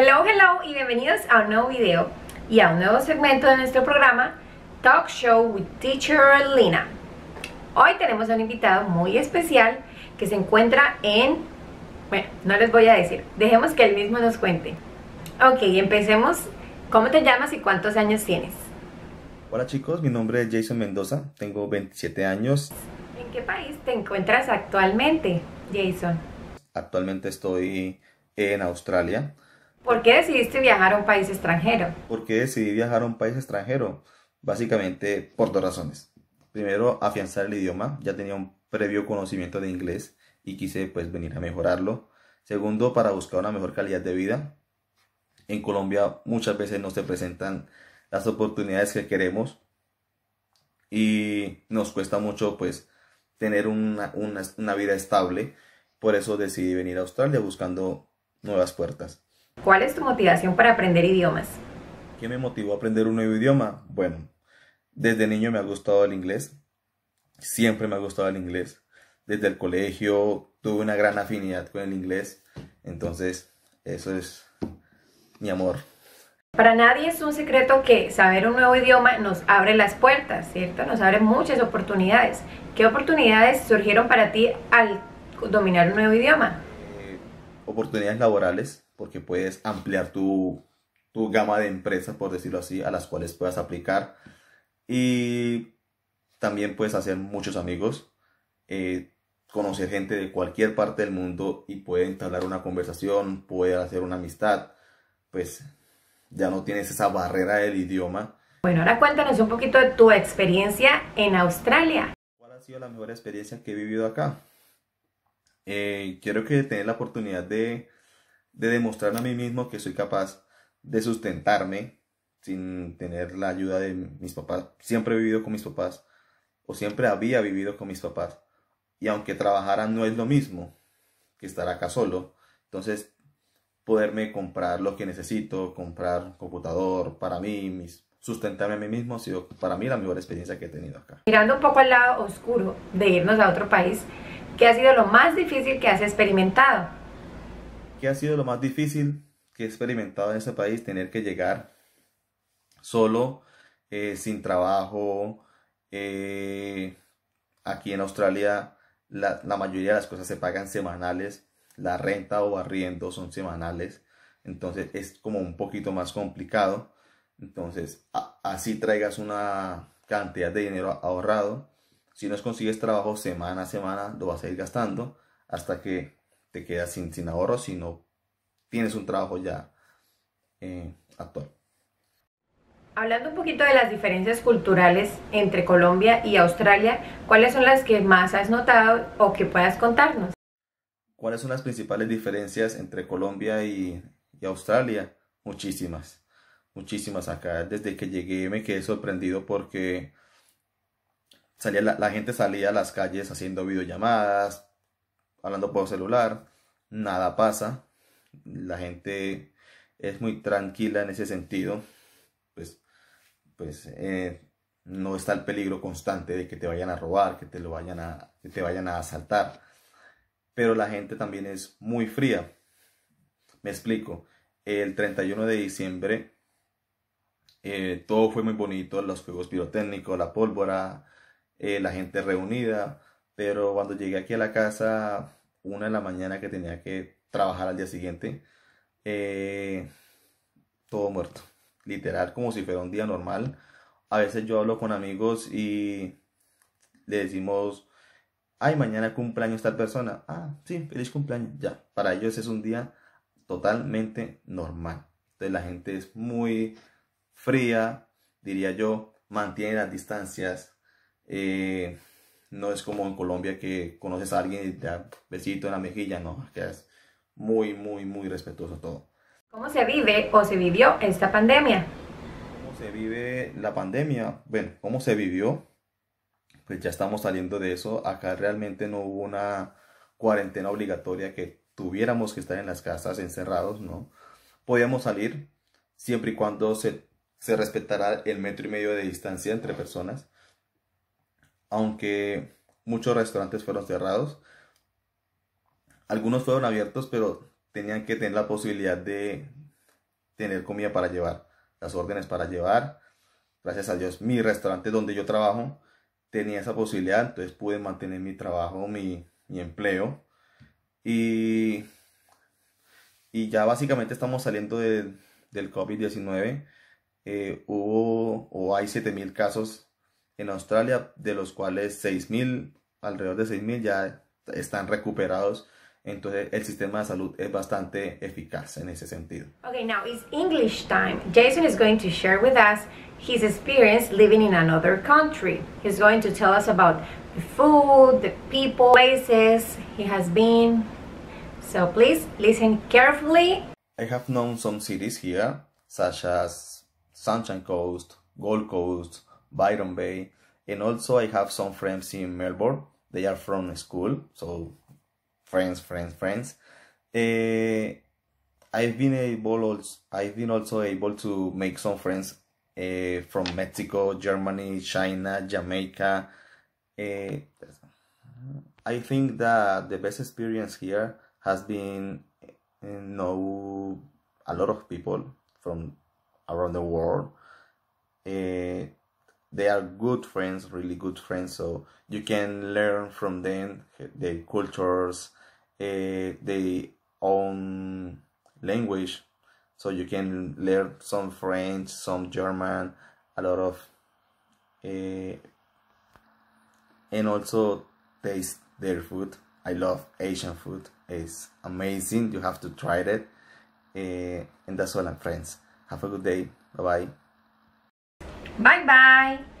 Hello, hello y bienvenidos a un nuevo video y a un nuevo segmento de nuestro programa Talk Show with Teacher Lina. Hoy tenemos a un invitado muy especial que se encuentra en... Bueno, no les voy a decir, dejemos que él mismo nos cuente. Ok, empecemos. ¿Cómo te llamas y cuántos años tienes? Hola chicos, mi nombre es Jason Mendoza, tengo 27 años. ¿En qué país te encuentras actualmente, Jason? Actualmente estoy en Australia. ¿Por qué decidiste viajar a un país extranjero? ¿Por qué decidí viajar a un país extranjero? Básicamente por dos razones. Primero, afianzar el idioma. Ya tenía un previo conocimiento de inglés y quise pues venir a mejorarlo. Segundo, para buscar una mejor calidad de vida. En Colombia muchas veces no se presentan las oportunidades que queremos y nos cuesta mucho pues tener una vida estable. Por eso decidí venir a Australia buscando nuevas puertas. ¿Cuál es tu motivación para aprender idiomas? ¿Qué me motivó a aprender un nuevo idioma? Bueno, desde niño me ha gustado el inglés. Siempre me ha gustado el inglés. Desde el colegio tuve una gran afinidad con el inglés. Entonces, eso es mi amor. Para nadie es un secreto que saber un nuevo idioma nos abre las puertas, ¿cierto? Nos abre muchas oportunidades. ¿Qué oportunidades surgieron para ti al dominar un nuevo idioma? Eh, oportunidades laborales, porque puedes ampliar tu, tu gama de empresas, por decirlo así, a las cuales puedas aplicar. Y también puedes hacer muchos amigos, eh, conocer gente de cualquier parte del mundo y puedes entablar una conversación, puedes hacer una amistad, pues ya no tienes esa barrera del idioma. Bueno, ahora cuéntanos un poquito de tu experiencia en Australia. ¿Cuál ha sido la mejor experiencia que he vivido acá? Eh, quiero que tener la oportunidad de de demostrarme a mí mismo que soy capaz de sustentarme sin tener la ayuda de mis papás. Siempre he vivido con mis papás o siempre había vivido con mis papás. Y aunque trabajara no es lo mismo que estar acá solo. Entonces, poderme comprar lo que necesito, comprar computador para mí, mis, sustentarme a mí mismo, ha sido para mí la mejor experiencia que he tenido acá. Mirando un poco al lado oscuro de irnos a otro país, ¿qué ha sido lo más difícil que has experimentado? ¿Qué ha sido lo más difícil que he experimentado en ese país? Tener que llegar solo, eh, sin trabajo. Eh, aquí en Australia la, mayoría de las cosas se pagan semanales. La renta o arriendo son semanales. Entonces es como un poquito más complicado. Entonces así traigas una cantidad de dinero ahorrado. Si no consigues trabajo semana a semana, lo vas a ir gastando hasta que te quedas sin, sin ahorro si no tienes un trabajo ya eh, actual. Hablando un poquito de las diferencias culturales entre Colombia y Australia, ¿cuáles son las que más has notado o que puedas contarnos? ¿Cuáles son las principales diferencias entre Colombia y, Australia? Muchísimas, muchísimas acá. Desde que llegué me quedé sorprendido porque salía, la gente salía a las calles haciendo videollamadas, hablando por celular, nada pasa, la gente es muy tranquila en ese sentido, pues, pues eh, no está el peligro constante de que te vayan a robar, que te, lo vayan a, te vayan a asaltar, pero la gente también es muy fría. Me explico, el 31 de diciembre eh, todo fue muy bonito, los juegos pirotécnicos, la pólvora, eh, la gente reunida, pero cuando llegué aquí a la casa, una de la mañana que tenía que trabajar al día siguiente, eh, todo muerto. Literal, como si fuera un día normal. A veces yo hablo con amigos y le decimos, ay, mañana cumpleaños tal persona. Ah, sí, feliz cumpleaños. Ya, para ellos es un día totalmente normal. Entonces la gente es muy fría, diría yo, mantiene las distancias. Eh, no es como en Colombia que conoces a alguien y te da besito en la mejilla, no, que es muy, muy, muy respetuoso todo. ¿Cómo se vive o se vivió esta pandemia? ¿Cómo se vive la pandemia? Bueno, ¿cómo se vivió? Pues ya estamos saliendo de eso. Acá realmente no hubo una cuarentena obligatoria que tuviéramos que estar en las casas encerrados, ¿no? Podíamos salir siempre y cuando se, se respetara el metro y medio de distancia entre personas aunque muchos restaurantes fueron cerrados. Algunos fueron abiertos, pero tenían que tener la posibilidad de tener comida para llevar, las órdenes para llevar. Gracias a Dios, mi restaurante donde yo trabajo tenía esa posibilidad, entonces pude mantener mi trabajo, mi, empleo. Y, y ya básicamente estamos saliendo de, del COVID-19. Eh, hubo o hay 7.000 casos en Australia, de los cuales 6.000, alrededor de 6.000 ya están recuperados. Entonces el sistema de salud es bastante eficaz en ese sentido. Okay, now it's English time. Jason is going to share with us his experience living in another country. He's going to tell us about the food, the people, places he has been. So please listen carefully. I have known some cities here, such as Sunshine Coast, Gold Coast, Byron Bay, and also I have some friends in Melbourne. They are from school, so friends, friends, friends. Uh, I've been able, also, I've been also able to make some friends uh, from Mexico, Germany, China, Jamaica. Uh, I think that the best experience here has been you know a lot of people from around the world. Uh, they are good friends, really good friends. So you can learn from them their cultures, uh, eh, their own language. So you can learn some French, some German, a lot of, uh, and also taste their food. I love Asian food. It's amazing. You have to try it. Uh, and that's all, my friends. Have a good day. Bye bye. Bye-bye